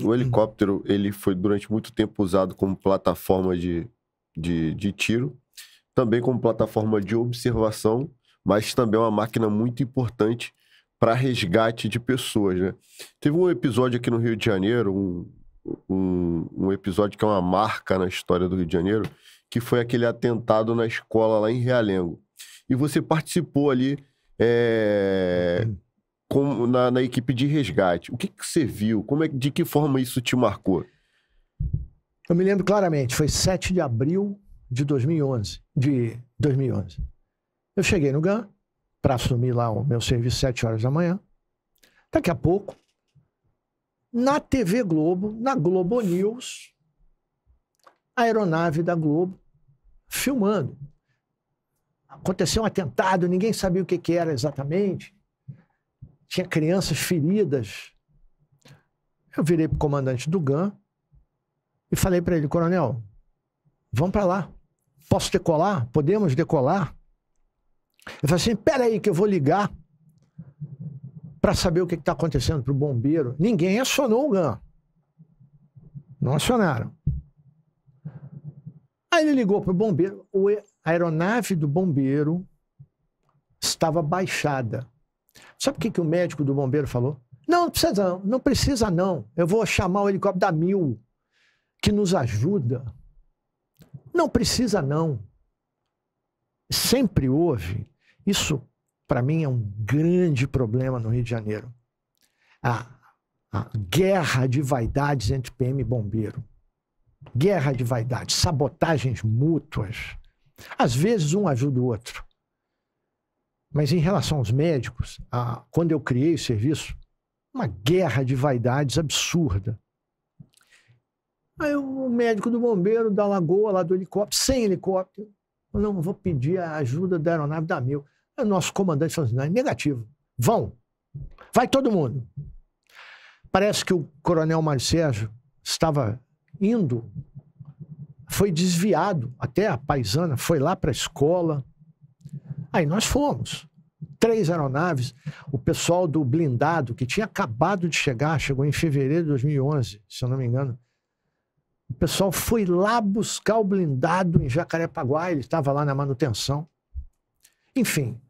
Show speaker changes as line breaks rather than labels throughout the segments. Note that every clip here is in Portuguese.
O uhum. helicóptero ele foi durante muito tempo usado como plataforma de, de, de tiro, também como plataforma de observação, mas também é uma máquina muito importante para resgate de pessoas. Né? Teve um episódio aqui no Rio de Janeiro, um, um, um, episódio que é uma marca na história do Rio de Janeiro, que foi aquele atentado na escola lá em Realengo. E você participou ali é, com, na, na, equipe de resgate. O que, que você viu? Como é, de que forma isso te marcou?
Eu me lembro claramente, foi 7 de abril de 2011. De 2011. Eu cheguei no GAN para assumir lá o meu serviço 7 horas da manhã. Daqui a pouco, na TV Globo, na Globo News, a aeronave da Globo filmando. Aconteceu um atentado, ninguém sabia o que, que era exatamente tinha crianças feridas. Eu virei para o comandante do GAN e falei para ele, coronel, vamos para lá. Posso decolar? Podemos decolar? Ele falou assim, espera aí que eu vou ligar para saber o que está acontecendo para o bombeiro. Ninguém acionou o GAN. Não acionaram. Aí ele ligou para o bombeiro. A aeronave do bombeiro estava baixada. Sabe o que, que o médico do bombeiro falou? Não, não precisa não, não precisa não. Eu vou chamar o helicóptero da Mil, que nos ajuda. Não precisa não. Sempre houve. Isso, para mim, é um grande problema no Rio de Janeiro. A, a guerra de vaidades entre PM e bombeiro. Guerra de vaidades, sabotagens mútuas. Às vezes um ajuda o outro. Mas em relação aos médicos, a, quando eu criei o serviço, uma guerra de vaidades absurda. Aí o médico do bombeiro da lagoa, lá do helicóptero, sem helicóptero, falou, não, vou pedir a ajuda da aeronave da Mil. Aí o nosso comandante falou assim, é negativo, vão, vai todo mundo. Parece que o coronel Mário Sérgio estava indo, foi desviado até a paisana, foi lá para a escola, Aí nós fomos. Três aeronaves, o pessoal do blindado, que tinha acabado de chegar, chegou em fevereiro de 2011, se eu não me engano. O pessoal foi lá buscar o blindado em Jacarepaguá, ele estava lá na manutenção. Enfim,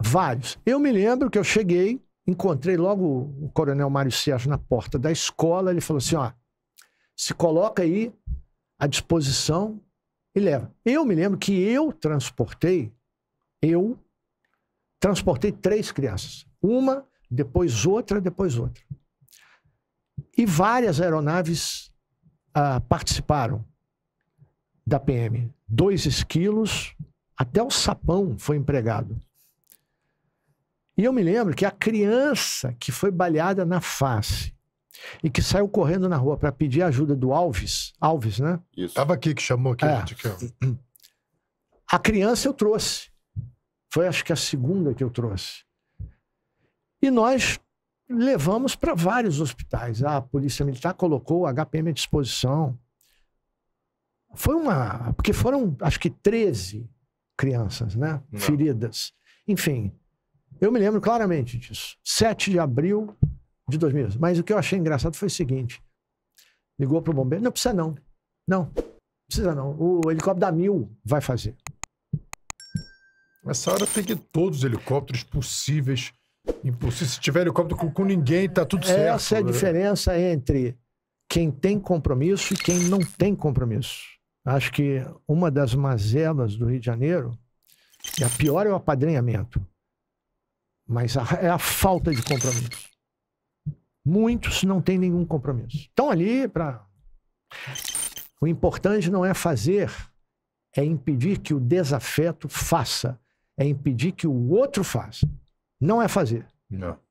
vários. Eu me lembro que eu cheguei, encontrei logo o coronel Mário Sérgio na porta da escola, ele falou assim, ó, se coloca aí à disposição e leva. Eu me lembro que eu transportei eu transportei três crianças. Uma, depois outra, depois outra. E várias aeronaves ah, participaram da PM. Dois esquilos, até o sapão foi empregado. E eu me lembro que a criança que foi baleada na face e que saiu correndo na rua para pedir ajuda do Alves, Alves, né? Isso. Tava aqui que chamou aqui. É. Né, é a criança eu trouxe. Foi acho que a segunda que eu trouxe. E nós levamos para vários hospitais. Ah, a Polícia Militar colocou o HPM à disposição. Foi uma. Porque foram, acho que, 13 crianças, né? Não. Feridas. Enfim, eu me lembro claramente disso. 7 de abril de 2000. Mas o que eu achei engraçado foi o seguinte: ligou para o bombeiro. Não precisa, não. Não, precisa, não. O helicóptero da Mil vai fazer. Nessa hora tem que todos os helicópteros possíveis. Impossível. Se tiver helicóptero com, com ninguém, tá tudo certo. Essa é a diferença entre quem tem compromisso e quem não tem compromisso. Acho que uma das mazelas do Rio de Janeiro, e a pior é o apadrinhamento, mas a, é a falta de compromisso. Muitos não têm nenhum compromisso. Estão ali para. O importante não é fazer, é impedir que o desafeto faça é impedir que o outro faça. Não é fazer. Não.